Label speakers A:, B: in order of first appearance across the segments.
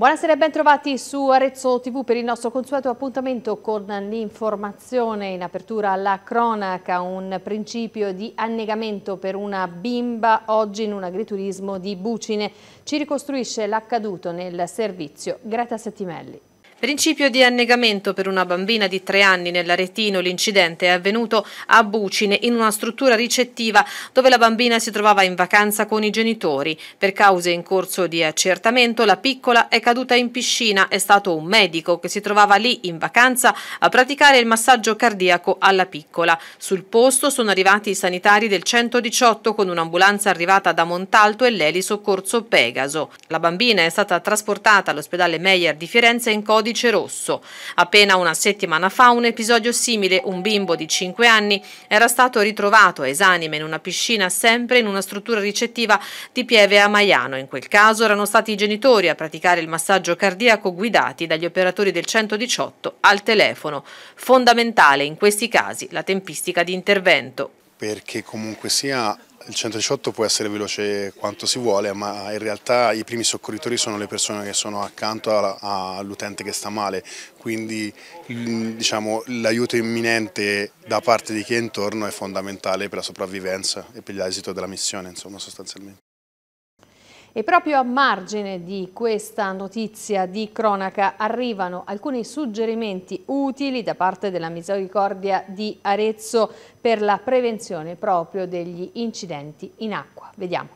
A: Buonasera e bentrovati su Arezzo TV per il nostro consueto appuntamento con l'informazione in apertura alla cronaca, un principio di annegamento per una bimba oggi in un agriturismo di Bucine. Ci ricostruisce l'accaduto nel servizio Greta
B: Settimelli. Principio di annegamento per una bambina di tre anni nell'Aretino. L'incidente è avvenuto a Bucine in una struttura ricettiva dove la bambina si trovava in vacanza con i genitori. Per cause in corso di accertamento la piccola è caduta in piscina. È stato un medico che si trovava lì in vacanza a praticare il massaggio cardiaco alla piccola. Sul posto sono arrivati i sanitari del 118 con un'ambulanza arrivata da Montalto e l'Eli Soccorso Pegaso. La bambina è stata trasportata all'ospedale Meyer di Firenze in codice codice rosso. Appena una settimana fa un episodio simile, un bimbo di 5 anni, era stato ritrovato esanime in una piscina sempre in una struttura ricettiva di Pieve a Maiano. In quel caso erano stati i genitori a praticare il massaggio cardiaco guidati dagli operatori del 118 al telefono. Fondamentale in questi casi la tempistica di intervento.
C: Perché comunque sia il 118 può essere veloce quanto si vuole, ma in realtà i primi soccorritori sono le persone che sono accanto all'utente che sta male, quindi diciamo, l'aiuto imminente da parte di chi è intorno è fondamentale per la sopravvivenza e per l'esito della missione, insomma, sostanzialmente.
A: E proprio a margine di questa notizia di cronaca arrivano alcuni suggerimenti utili da parte della Misericordia di Arezzo per la prevenzione proprio degli incidenti in acqua. Vediamo.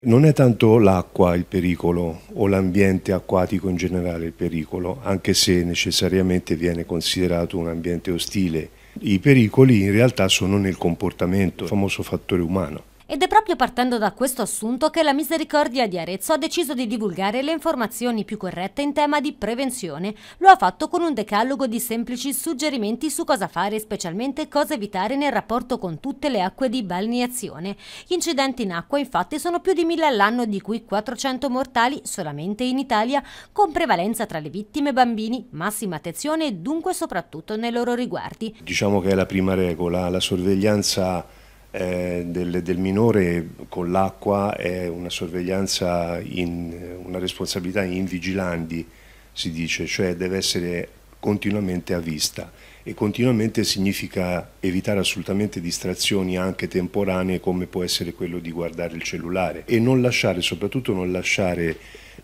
C: Non è tanto l'acqua il pericolo o l'ambiente acquatico in generale il pericolo, anche se necessariamente viene considerato un ambiente ostile. I pericoli in realtà sono nel comportamento, il famoso fattore umano.
D: Ed è proprio partendo da questo assunto che la Misericordia di Arezzo ha deciso di divulgare le informazioni più corrette in tema di prevenzione. Lo ha fatto con un decalogo di semplici suggerimenti su cosa fare e specialmente cosa evitare nel rapporto con tutte le acque di balneazione. Gli incidenti in acqua infatti sono più di mille all'anno di cui 400 mortali solamente in Italia, con prevalenza tra le vittime bambini, massima attenzione e dunque soprattutto nei loro riguardi.
C: Diciamo che è la prima regola, la sorveglianza eh, del, del, minore con l'acqua è una sorveglianza, in, una responsabilità in vigilandi, si dice, cioè deve essere continuamente a vista e continuamente significa evitare assolutamente distrazioni anche temporanee come può essere quello di guardare il cellulare e non lasciare, soprattutto non lasciare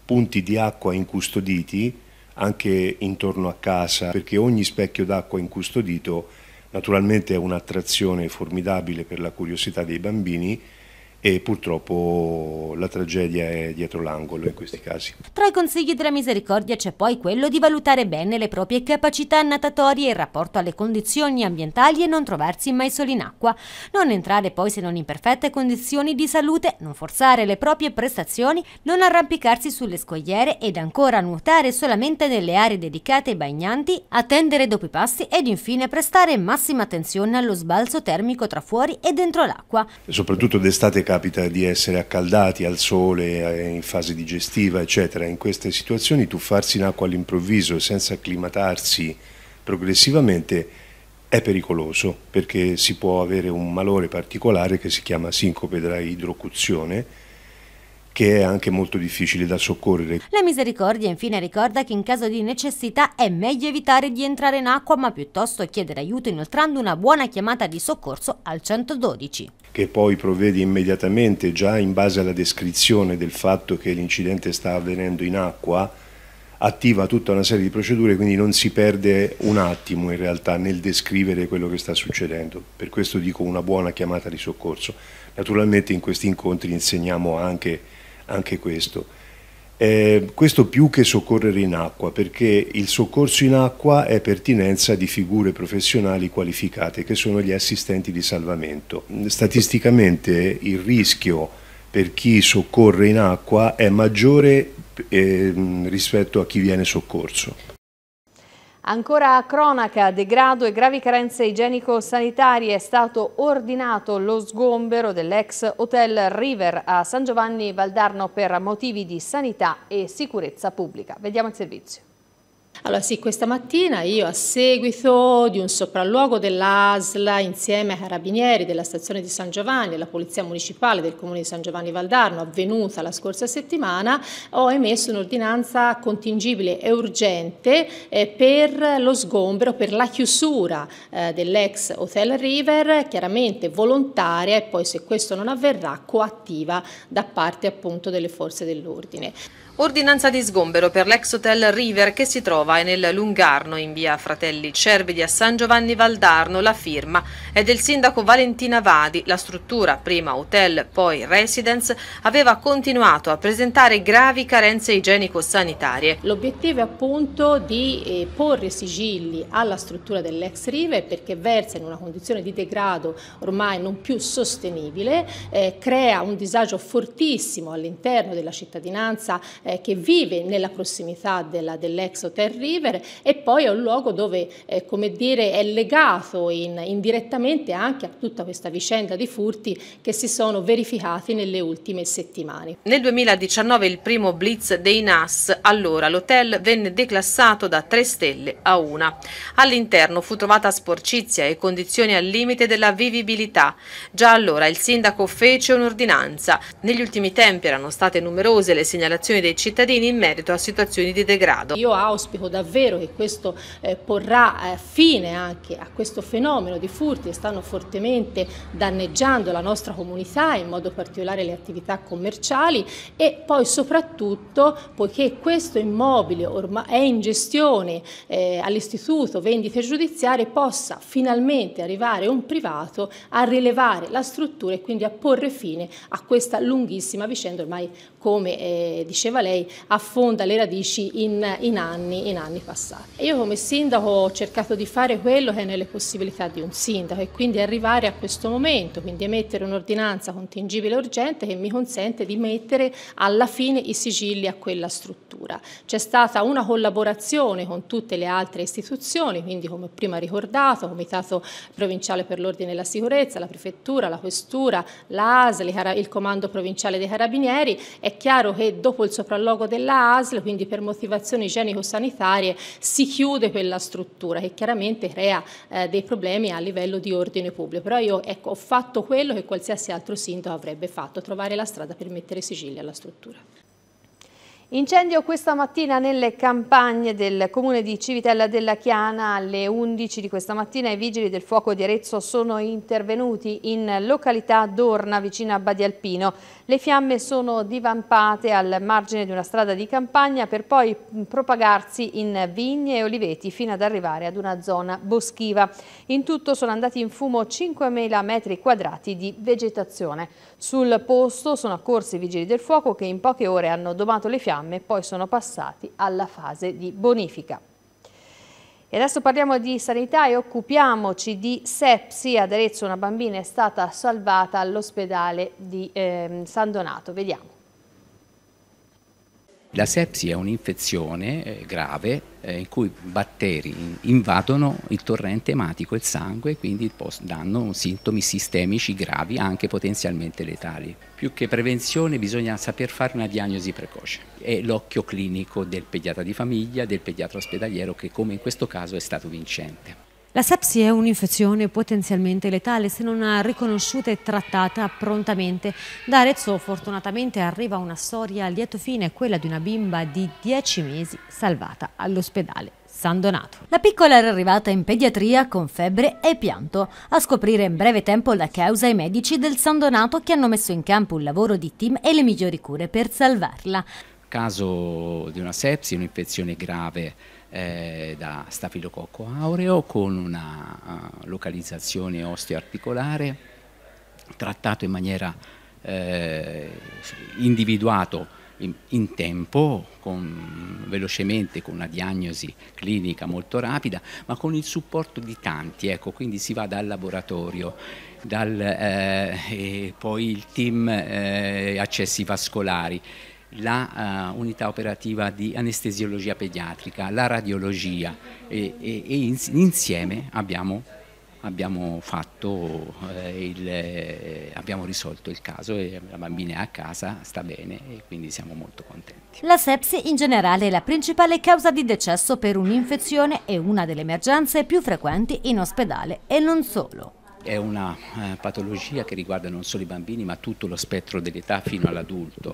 C: punti di acqua incustoditi anche intorno a casa perché ogni specchio d'acqua incustodito Naturalmente è un'attrazione formidabile per la curiosità dei bambini e purtroppo la tragedia è dietro l'angolo in questi casi.
D: Tra i consigli della misericordia c'è poi quello di valutare bene le proprie capacità natatorie in rapporto alle condizioni ambientali e non trovarsi mai soli in acqua, non entrare poi se non in perfette condizioni di salute, non forzare le proprie prestazioni, non arrampicarsi sulle scogliere ed ancora nuotare solamente nelle aree dedicate ai bagnanti, attendere dopo i passi ed infine prestare massima attenzione allo sbalzo termico tra fuori e dentro l'acqua.
C: Soprattutto d'estate capita di essere accaldati al sole, eh, in fase digestiva, eccetera. In queste situazioni tuffarsi in acqua all'improvviso senza acclimatarsi progressivamente è pericoloso perché si può avere un malore particolare che si chiama sincope da idrocuzione che è anche molto difficile da soccorrere.
D: La misericordia infine ricorda che in caso di necessità è meglio evitare di entrare in acqua ma piuttosto chiedere aiuto inoltrando una buona chiamata di soccorso al 112.
C: Che poi provvede immediatamente già in base alla descrizione del fatto che l'incidente sta avvenendo in acqua attiva tutta una serie di procedure, quindi non si perde un attimo in realtà nel descrivere quello che sta succedendo. Per questo dico una buona chiamata di soccorso. Naturalmente in questi incontri insegniamo anche anche questo. Eh, questo più che soccorrere in acqua, perché il soccorso in acqua è pertinenza di figure professionali qualificate, che sono gli assistenti di salvamento. Statisticamente il rischio per chi soccorre in acqua è maggiore eh, rispetto a chi viene soccorso.
A: Ancora a cronaca, degrado e gravi carenze igienico-sanitarie è stato ordinato lo sgombero dell'ex Hotel River a San Giovanni Valdarno per motivi di sanità e sicurezza pubblica. Vediamo il servizio.
E: Allora sì, questa mattina io a seguito di un sopralluogo dell'ASLA insieme ai carabinieri della stazione di San Giovanni e la Polizia Municipale del Comune di San Giovanni Valdarno avvenuta la scorsa settimana ho emesso un'ordinanza contingibile e urgente eh, per lo sgombero, per la chiusura eh, dell'ex Hotel River, chiaramente volontaria e poi se questo non avverrà coattiva da parte appunto delle forze dell'ordine.
B: Ordinanza di sgombero per l'ex Hotel River che si trova Genova e nel Lungarno in via Fratelli Cervidi a San Giovanni Valdarno la firma è del sindaco Valentina Vadi. La struttura, prima hotel, poi residence, aveva continuato a presentare gravi carenze igienico-sanitarie. L'obiettivo è
E: appunto di eh, porre sigilli alla struttura dell'ex Rive perché versa in una condizione di degrado ormai non più sostenibile, eh, crea un disagio fortissimo all'interno della cittadinanza eh, che vive nella prossimità dell'ex dell Hotel vivere e poi è un luogo dove, eh, come dire, è legato in, indirettamente anche a tutta questa vicenda di furti che si sono verificati nelle ultime settimane.
B: Nel 2019 il primo blitz dei NAS, allora l'hotel venne declassato da 3 stelle a 1. All'interno fu trovata sporcizia e condizioni al limite della vivibilità. Già allora il sindaco fece un'ordinanza. Negli ultimi tempi erano state numerose le segnalazioni dei cittadini in merito a situazioni di degrado. Io
E: auspico davvero che questo eh, porrà eh, fine anche a questo fenomeno di furti che stanno fortemente danneggiando la nostra comunità, in modo particolare le attività commerciali e poi soprattutto poiché questo immobile è in gestione eh, all'istituto vendite giudiziarie possa finalmente arrivare un privato a rilevare la struttura e quindi a porre fine a questa lunghissima vicenda ormai come eh, diceva lei affonda le radici in, in anni in anni passati. Io come sindaco ho cercato di fare quello che è nelle possibilità di un sindaco e quindi arrivare a questo momento, quindi emettere un'ordinanza contingibile e urgente che mi consente di mettere alla fine i sigilli a quella struttura. C'è stata una collaborazione con tutte le altre istituzioni, quindi come prima ricordato, Comitato Provinciale per l'Ordine e la Sicurezza, la Prefettura, la Questura, l'ASL, il Comando Provinciale dei Carabinieri, è chiaro che dopo il sopralluogo della ASL, quindi per motivazioni igienico-sanitarie, sanitarie si chiude quella struttura che chiaramente crea eh, dei problemi a livello di ordine pubblico. Però io ecco, ho fatto quello che qualsiasi altro sindaco avrebbe fatto, trovare la strada per mettere sigilli alla struttura.
A: Incendio questa mattina nelle campagne del comune di Civitella della Chiana alle 11 di questa mattina i vigili del fuoco di Arezzo sono intervenuti in località Dorna vicino a Badialpino. Le fiamme sono divampate al margine di una strada di campagna per poi propagarsi in vigne e oliveti fino ad arrivare ad una zona boschiva. In tutto sono andati in fumo 5.000 metri quadrati di vegetazione. Sul posto sono accorsi i vigili del fuoco che in poche ore hanno domato le fiamme e poi sono passati alla fase di bonifica. E adesso parliamo di sanità e occupiamoci di sepsi. Ad Arezzo una bambina è stata salvata all'ospedale di eh, San Donato. Vediamo.
F: La sepsi è un'infezione eh, grave eh, in cui batteri invadono il torrente ematico, il sangue, e quindi danno sintomi sistemici gravi, anche potenzialmente letali. Più che prevenzione bisogna saper fare una diagnosi precoce. È l'occhio clinico del pediatra di famiglia, del pediatra ospedaliero che come in questo caso è stato vincente.
D: La sepsi è un'infezione potenzialmente letale se non riconosciuta e trattata prontamente. Da Arezzo fortunatamente arriva una storia a lieto fine, quella di una bimba di 10 mesi salvata all'ospedale. San Donato. La piccola era arrivata in pediatria con febbre e pianto. A scoprire in breve tempo la causa i medici del San Donato che hanno messo in campo un lavoro di team e le migliori cure per salvarla.
F: Caso di una sepsi, un'infezione grave eh, da stafilococco aureo con una uh, localizzazione osteoarticolare, trattato in maniera eh, individuato in, in, tempo, con, velocemente, con una diagnosi clinica molto rapida, ma con il supporto di tanti, ecco, quindi si va dal laboratorio, dal, eh, poi il team eh, accessi vascolari, la uh, unità operativa di anestesiologia pediatrica, la radiologia e, e, e insieme abbiamo, abbiamo, fatto, eh, il, eh, abbiamo risolto il caso e la bambina è a casa, sta bene e quindi siamo molto contenti.
D: La sepsi in generale è la principale causa di decesso per un'infezione e una delle emergenze più frequenti in ospedale e non solo
F: è una eh, patologia che riguarda non solo i bambini ma tutto lo spettro dell'età fino all'adulto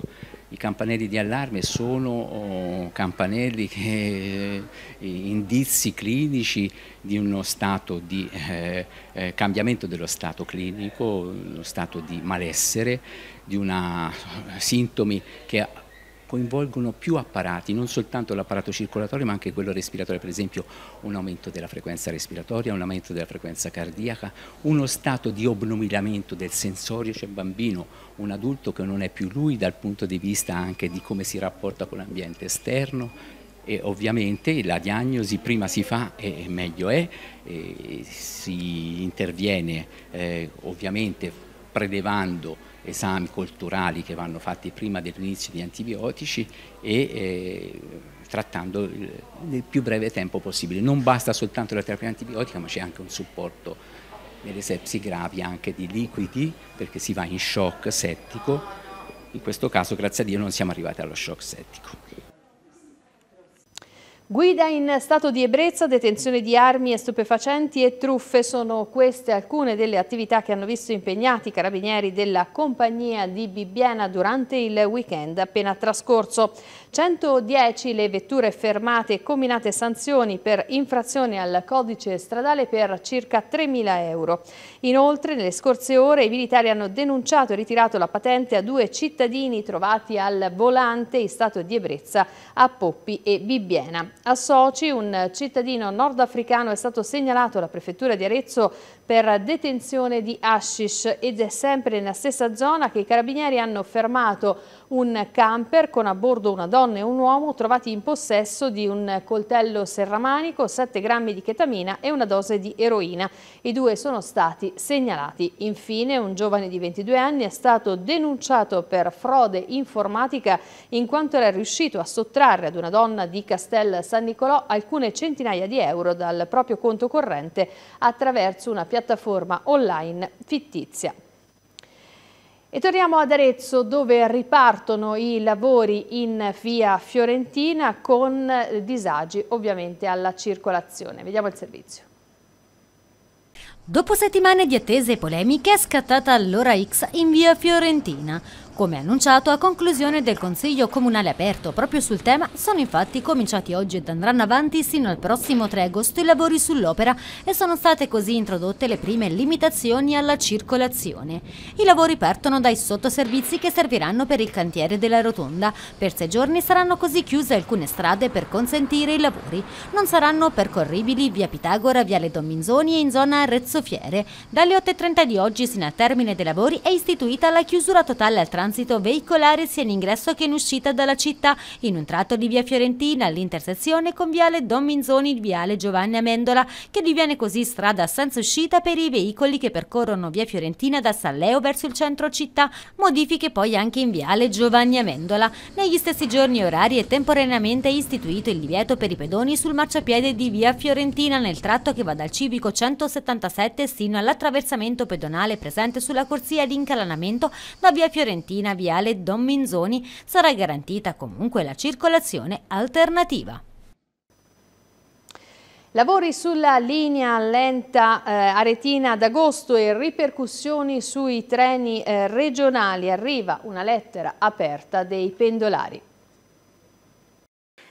F: i campanelli di allarme sono oh, campanelli che eh, indizi clinici di uno stato di eh, eh, cambiamento dello stato clinico, uno stato di malessere, di una, eh, sintomi che coinvolgono più apparati, non soltanto l'apparato circolatorio ma anche quello respiratorio, per esempio un aumento della frequenza respiratoria, un aumento della frequenza cardiaca, uno stato di obnumilamento del sensorio, cioè bambino, un adulto che non è più lui dal punto di vista anche di come si rapporta con l'ambiente esterno, e ovviamente la diagnosi prima si fa e meglio è, e si interviene eh, ovviamente prelevando esami culturali che vanno fatti prima dell'inizio di antibiotici e eh, trattando nel più breve tempo possibile. Non basta soltanto la terapia antibiotica ma c'è anche un supporto nelle sepsi gravi anche di liquidi perché si va in shock settico, in questo caso grazie a Dio non siamo arrivati allo shock settico.
A: Guida in stato di ebbrezza, detenzione di armi e stupefacenti e truffe sono queste alcune delle attività che hanno visto impegnati i carabinieri della compagnia di Bibbiena durante il weekend appena trascorso. 110 le vetture fermate e combinate sanzioni per infrazione al codice stradale per circa 3.000 euro. Inoltre nelle scorse ore i militari hanno denunciato e ritirato la patente a due cittadini trovati al volante in stato di ebbrezza a Poppi e Bibbiena. A Sochi un cittadino nordafricano è stato segnalato alla prefettura di Arezzo per detenzione di hashish ed è sempre nella stessa zona che i carabinieri hanno fermato un camper con a bordo una donna e un uomo trovati in possesso di un coltello serramanico, 7 grammi di chetamina e una dose di eroina. I due sono stati segnalati. Infine un giovane di 22 anni è stato denunciato per frode informatica in quanto era riuscito a sottrarre ad una donna di Castel San Nicolò alcune centinaia di euro dal proprio conto corrente attraverso una piattaforma online fittizia. E torniamo ad Arezzo dove ripartono i lavori in via Fiorentina con eh, disagi ovviamente alla circolazione. Vediamo il servizio.
D: Dopo settimane di attese e polemiche è scattata l'ora X in via Fiorentina. Come annunciato a conclusione del Consiglio Comunale aperto proprio sul tema, sono infatti cominciati oggi ed andranno avanti sino al prossimo 3 agosto i lavori sull'opera e sono state così introdotte le prime limitazioni alla circolazione. I lavori partono dai sottoservizi che serviranno per il cantiere della rotonda. Per sei giorni saranno così chiuse alcune strade per consentire i lavori. Non saranno percorribili via Pitagora, viale Don Minzoni e in zona Fiere. Dalle 8.30 di oggi sino al termine dei lavori è istituita la chiusura totale al transito transito veicolare sia in ingresso che in uscita dalla città, in un tratto di via Fiorentina all'intersezione con viale Don Minzoni viale Giovanni Amendola, che diviene così strada senza uscita per i veicoli che percorrono via Fiorentina da San Leo verso il centro città, modifiche poi anche in viale Giovanni Amendola. Negli stessi giorni orari è temporaneamente istituito il divieto per i pedoni sul marciapiede di via Fiorentina nel tratto che va dal civico 177 sino all'attraversamento pedonale presente sulla corsia di incalanamento da via Fiorentina mattina viale Don Minzoni sarà garantita comunque la circolazione alternativa.
A: Lavori sulla linea lenta eh, aretina d'agosto e ripercussioni sui treni eh, regionali. Arriva una lettera aperta dei pendolari.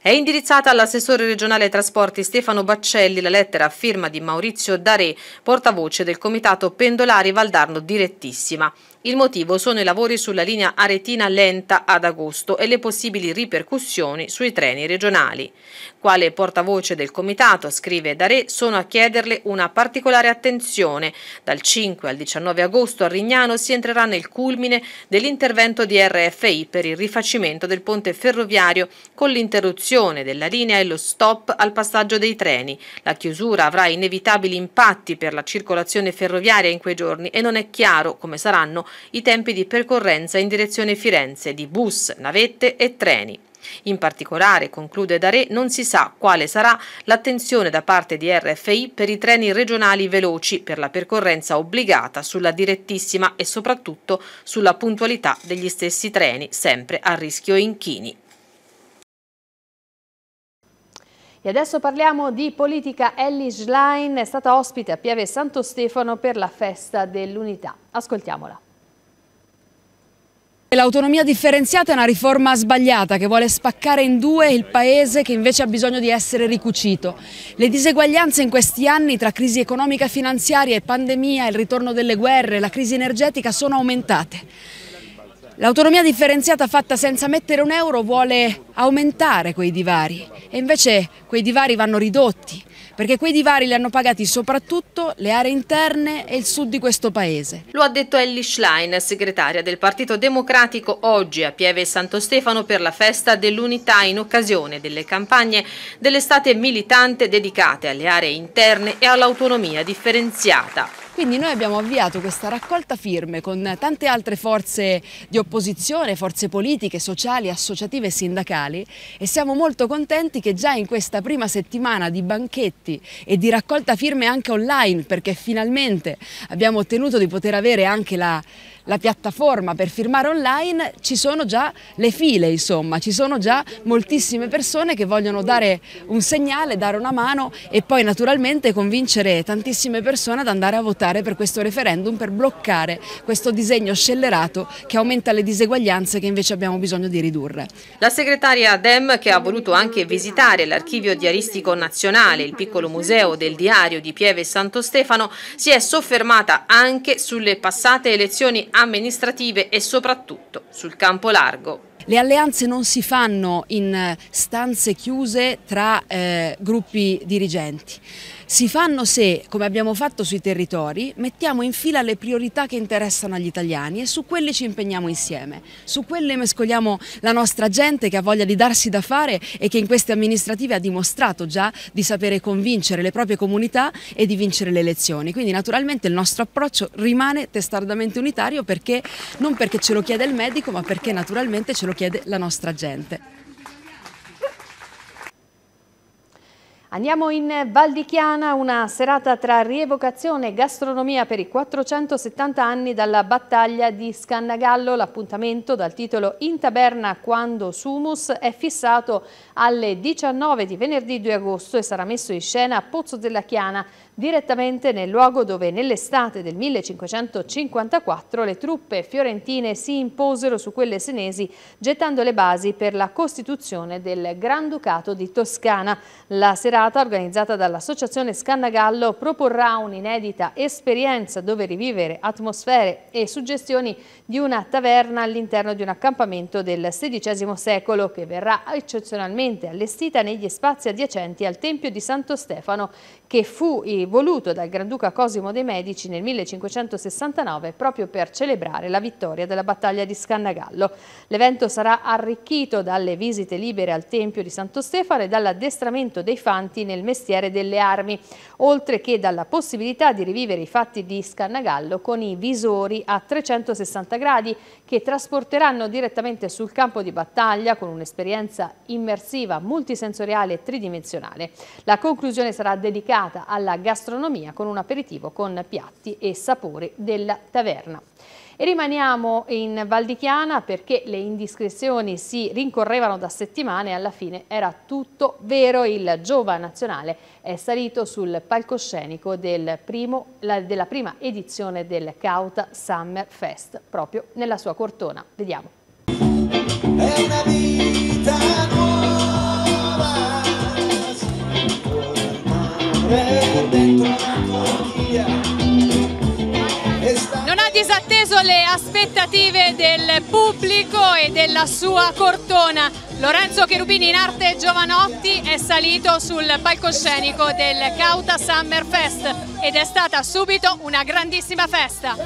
B: È indirizzata all'assessore regionale trasporti Stefano Baccelli la lettera a firma di Maurizio Dare, portavoce del comitato pendolari Valdarno Direttissima. Il motivo sono i lavori sulla linea Aretina lenta ad agosto e le possibili ripercussioni sui treni regionali. Quale portavoce del comitato, scrive Dare, sono a chiederle una particolare attenzione. Dal 5 al 19 agosto a Rignano si entrerà nel culmine dell'intervento di RFI per il rifacimento del ponte ferroviario con l'interruzione della linea e lo stop al passaggio dei treni. La chiusura avrà inevitabili impatti per la circolazione ferroviaria in quei giorni e non è chiaro come saranno i tempi di percorrenza in direzione Firenze di bus, navette e treni. In particolare, conclude Dare, non si sa quale sarà l'attenzione da parte di RFI per i treni regionali veloci per la percorrenza obbligata sulla direttissima e soprattutto sulla puntualità degli stessi treni, sempre a rischio inchini. E
A: adesso parliamo di politica. Ellie Schlein è stata ospite a Piave Santo Stefano per la festa dell'unità. Ascoltiamola.
G: L'autonomia differenziata è una riforma sbagliata che vuole spaccare in due il paese che invece ha bisogno di essere ricucito. Le diseguaglianze in questi anni tra crisi economica e finanziaria e pandemia, il ritorno delle guerre, la crisi energetica sono aumentate. L'autonomia differenziata fatta senza mettere un euro vuole aumentare quei divari e invece quei divari vanno ridotti perché quei divari li hanno pagati soprattutto le aree interne e il sud di questo paese.
B: Lo ha detto Ellie Schlein, segretaria del Partito Democratico, oggi a Pieve Santo Stefano per la festa dell'unità in occasione delle campagne dell'estate militante dedicate alle aree interne e all'autonomia differenziata.
G: Quindi noi abbiamo avviato questa raccolta firme con tante altre forze di opposizione, forze politiche, sociali, associative e sindacali e siamo molto contenti che già in questa prima settimana di banchetti e di raccolta firme anche online perché finalmente abbiamo ottenuto di poter avere anche la la piattaforma per firmare online ci sono già le file, insomma, ci sono già moltissime persone che vogliono dare un segnale, dare una mano e poi naturalmente convincere tantissime persone ad andare a votare per questo referendum per bloccare questo disegno scellerato che aumenta le diseguaglianze che invece abbiamo bisogno di ridurre.
B: La segretaria Dem che ha voluto anche visitare l'archivio diaristico nazionale, il piccolo museo del diario di Pieve Santo Stefano, si è soffermata anche sulle passate elezioni amministrative e soprattutto sul campo largo.
G: Le alleanze non si fanno in eh, stanze chiuse tra eh, gruppi dirigenti si fanno se, come abbiamo fatto sui territori, mettiamo in fila le priorità che interessano agli italiani e su quelle ci impegniamo insieme, su quelle mescoliamo la nostra gente che ha voglia di darsi da fare e che in queste amministrative ha dimostrato già di sapere convincere le proprie comunità e di vincere le elezioni. Quindi naturalmente il nostro approccio rimane testardamente unitario perché non perché ce lo chiede il medico ma perché naturalmente ce lo chiede la nostra gente.
A: Andiamo in Val di Chiana, una serata tra rievocazione e gastronomia per i 470 anni dalla battaglia di Scannagallo. L'appuntamento dal titolo In taberna quando Sumus è fissato alle 19 di venerdì 2 agosto e sarà messo in scena a Pozzo della Chiana direttamente nel luogo dove nell'estate del 1554 le truppe fiorentine si imposero su quelle senesi gettando le basi per la costituzione del Granducato di Toscana. La serata organizzata dall'associazione Scannagallo proporrà un'inedita esperienza dove rivivere atmosfere e suggestioni di una taverna all'interno di un accampamento del XVI secolo che verrà eccezionalmente allestita negli spazi adiacenti al Tempio di Santo Stefano che fu il voluto dal Granduca Cosimo dei Medici nel 1569 proprio per celebrare la vittoria della battaglia di Scannagallo. L'evento sarà arricchito dalle visite libere al Tempio di Santo Stefano e dall'addestramento dei fanti nel mestiere delle armi, oltre che dalla possibilità di rivivere i fatti di Scannagallo con i visori a 360 gradi che trasporteranno direttamente sul campo di battaglia con un'esperienza immersiva, multisensoriale e tridimensionale. La conclusione sarà dedicata alla gastronomia gastronomia con un aperitivo con piatti e sapori della taverna. E rimaniamo in Val di Chiana perché le indiscrezioni si rincorrevano da settimane e alla fine era tutto vero. Il Giova nazionale è salito sul palcoscenico del primo, la, della prima edizione del Cauta Summer Fest proprio nella sua cortona. Vediamo. aspettative del pubblico e della sua cortona. Lorenzo Cherubini in arte Giovanotti è salito sul palcoscenico del Cauta Summer Fest ed è stata subito una grandissima festa.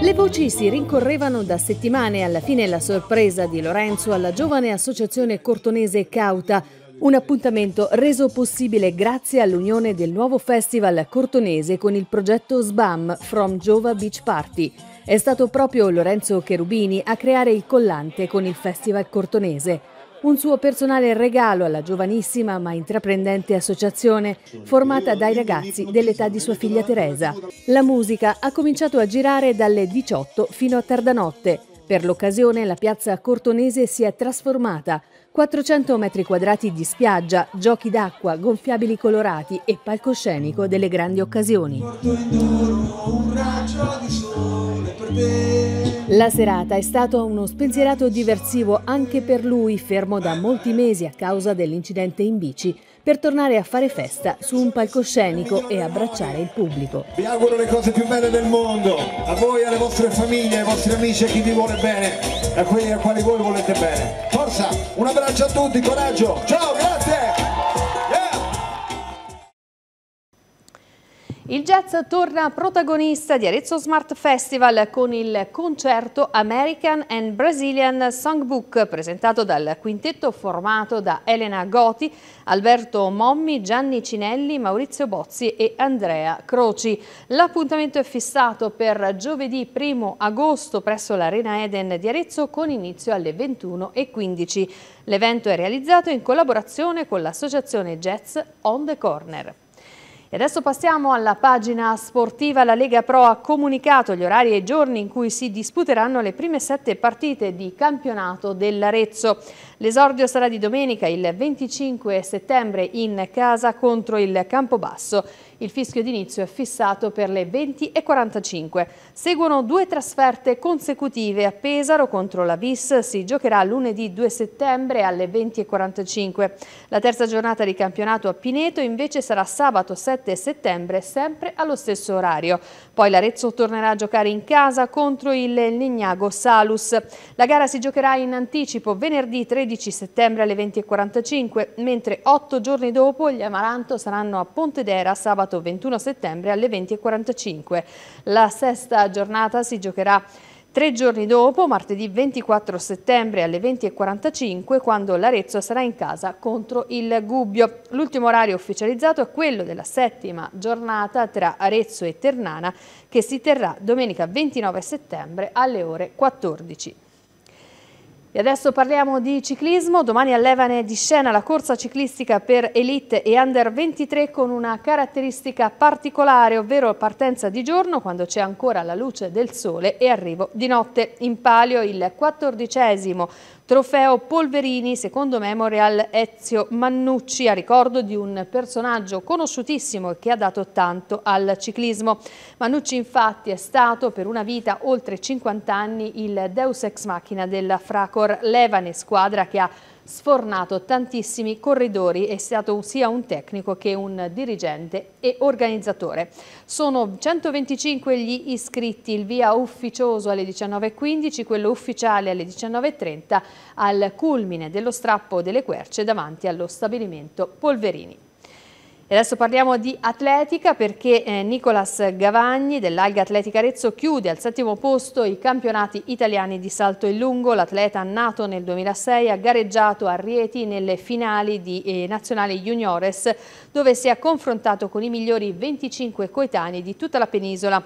A: Le voci si rincorrevano da settimane, alla fine la sorpresa di Lorenzo alla giovane associazione cortonese Cauta, un appuntamento reso possibile grazie all'unione del nuovo festival cortonese con il progetto SBAM From Jova Beach Party. È stato proprio Lorenzo Cherubini a creare il collante con il festival cortonese un suo personale regalo alla giovanissima ma intraprendente associazione formata dai ragazzi dell'età di sua figlia Teresa. La musica ha cominciato a girare dalle 18 fino a tardanotte. Per l'occasione la piazza Cortonese si è trasformata. 400 metri quadrati di spiaggia, giochi d'acqua, gonfiabili colorati e palcoscenico delle grandi occasioni. Porto
E: un raggio di sole per te.
A: La serata è stato uno spensierato diversivo anche per lui, fermo da molti mesi a causa dell'incidente in bici, per tornare a fare festa su un palcoscenico e abbracciare il pubblico.
C: Vi auguro le cose più belle del mondo, a voi, alle vostre famiglie, ai vostri amici, a chi vi vuole bene, a quelli a quali voi volete bene. Forza, un abbraccio a tutti, coraggio, ciao, grazie!
A: Il jazz torna protagonista di Arezzo Smart Festival con il concerto American and Brazilian Songbook presentato dal quintetto formato da Elena Goti, Alberto Mommi, Gianni Cinelli, Maurizio Bozzi e Andrea Croci. L'appuntamento è fissato per giovedì 1 agosto presso l'Arena Eden di Arezzo con inizio alle 21.15. L'evento è realizzato in collaborazione con l'associazione Jazz On The Corner. E adesso passiamo alla pagina sportiva. La Lega Pro ha comunicato gli orari e i giorni in cui si disputeranno le prime sette partite di campionato dell'Arezzo. L'esordio sarà di domenica il 25 settembre in casa contro il Campobasso. Il fischio d'inizio è fissato per le 20.45. Seguono due trasferte consecutive a Pesaro contro la Vis. Si giocherà lunedì 2 settembre alle 20.45. La terza giornata di campionato a Pineto invece sarà sabato 7 settembre sempre allo stesso orario. Poi l'Arezzo tornerà a giocare in casa contro il Lignago Salus. La gara si giocherà in anticipo venerdì 13 13 settembre alle 20.45, mentre otto giorni dopo gli Amaranto saranno a Pontedera sabato 21 settembre alle 20.45. La sesta giornata si giocherà Tre giorni dopo, martedì 24 settembre alle 20.45, quando l'Arezzo sarà in casa contro il Gubbio. L'ultimo orario ufficializzato è quello della settima giornata tra Arezzo e Ternana, che si terrà domenica 29 settembre alle ore 14. E adesso parliamo di ciclismo, domani a Levane di scena la corsa ciclistica per Elite e Under 23 con una caratteristica particolare, ovvero partenza di giorno quando c'è ancora la luce del sole e arrivo di notte. In palio il quattordicesimo Trofeo Polverini, secondo Memorial Ezio Mannucci, a ricordo di un personaggio conosciutissimo che ha dato tanto al ciclismo. Mannucci infatti è stato per una vita oltre 50 anni il deus ex machina della Fracor Levane, squadra che ha sfornato tantissimi corridori, è stato sia un tecnico che un dirigente e organizzatore. Sono 125 gli iscritti, il via ufficioso alle 19.15, quello ufficiale alle 19.30 al culmine dello strappo delle querce davanti allo stabilimento Polverini. E adesso parliamo di atletica perché eh, Nicolas Gavagni dell'Alga Atletica Arezzo chiude al settimo posto i campionati italiani di salto in lungo. L'atleta nato nel 2006 ha gareggiato a Rieti nelle finali di eh, Nazionale Juniores dove si è confrontato con i migliori 25 coetanei di tutta la penisola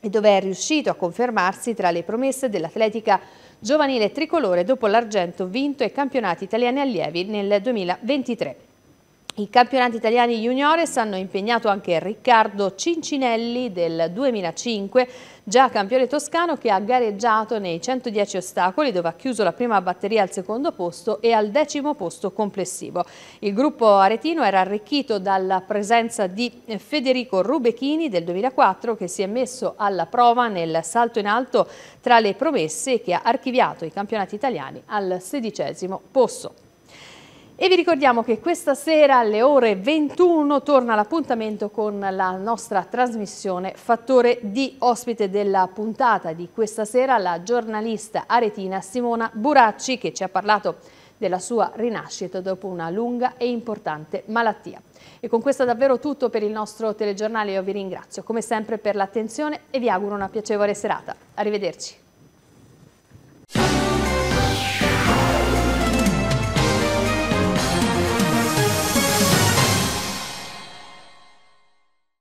A: e dove è riuscito a confermarsi tra le promesse dell'atletica giovanile tricolore dopo l'argento vinto ai campionati italiani allievi nel 2023. I campionati italiani juniores hanno impegnato anche Riccardo Cincinelli del 2005, già campione toscano che ha gareggiato nei 110 ostacoli dove ha chiuso la prima batteria al secondo posto e al decimo posto complessivo. Il gruppo aretino era arricchito dalla presenza di Federico Rubechini del 2004 che si è messo alla prova nel salto in alto tra le promesse e che ha archiviato i campionati italiani al sedicesimo posto. E vi ricordiamo che questa sera alle ore 21 torna l'appuntamento con la nostra trasmissione Fattore di ospite della puntata di questa sera la giornalista aretina Simona Buracci che ci ha parlato della sua rinascita dopo una lunga e importante malattia. E con questo è davvero tutto per il nostro telegiornale, io vi ringrazio come sempre per l'attenzione e vi auguro una piacevole serata. Arrivederci.